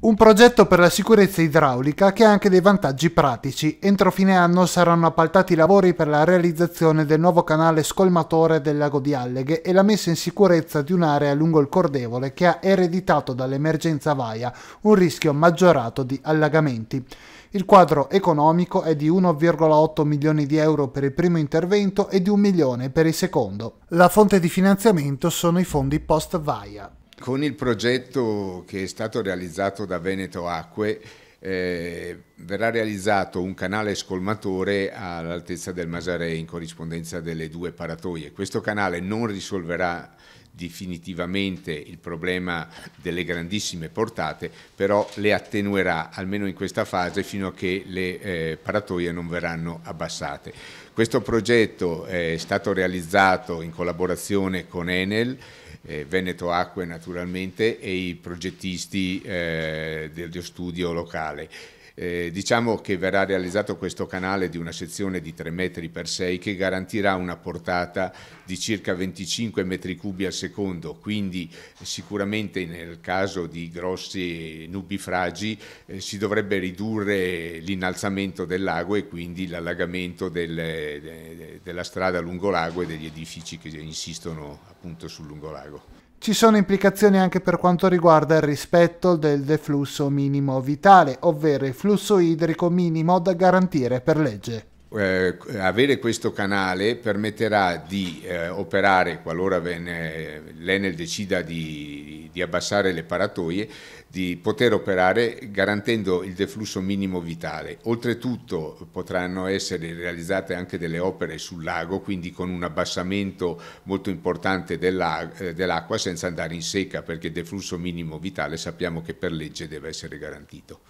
Un progetto per la sicurezza idraulica che ha anche dei vantaggi pratici. Entro fine anno saranno appaltati i lavori per la realizzazione del nuovo canale scolmatore del lago di Alleghe e la messa in sicurezza di un'area lungo il Cordevole che ha ereditato dall'emergenza Vaia un rischio maggiorato di allagamenti. Il quadro economico è di 1,8 milioni di euro per il primo intervento e di 1 milione per il secondo. La fonte di finanziamento sono i fondi post-Vaia. Con il progetto che è stato realizzato da Veneto Acque eh, verrà realizzato un canale scolmatore all'altezza del Masare in corrispondenza delle due paratoie. Questo canale non risolverà definitivamente il problema delle grandissime portate, però le attenuerà almeno in questa fase fino a che le eh, paratoie non verranno abbassate. Questo progetto è stato realizzato in collaborazione con Enel eh, Veneto Acque naturalmente e i progettisti eh, dello studio locale. Eh, diciamo che verrà realizzato questo canale di una sezione di 3 metri per 6 che garantirà una portata di circa 25 metri cubi al secondo, quindi eh, sicuramente nel caso di grossi nubifragi eh, si dovrebbe ridurre l'innalzamento del lago e quindi l'allagamento del, eh, de, de, della strada lungo lago e degli edifici che insistono appunto sul lungo lago. Ci sono implicazioni anche per quanto riguarda il rispetto del deflusso minimo vitale, ovvero il flusso idrico minimo da garantire per legge. Eh, avere questo canale permetterà di eh, operare, qualora l'Enel decida di di, abbassare le paratoie, di poter operare garantendo il deflusso minimo vitale. Oltretutto potranno essere realizzate anche delle opere sul lago, quindi con un abbassamento molto importante eh, dell'acqua senza andare in secca, perché il deflusso minimo vitale sappiamo che per legge deve essere garantito.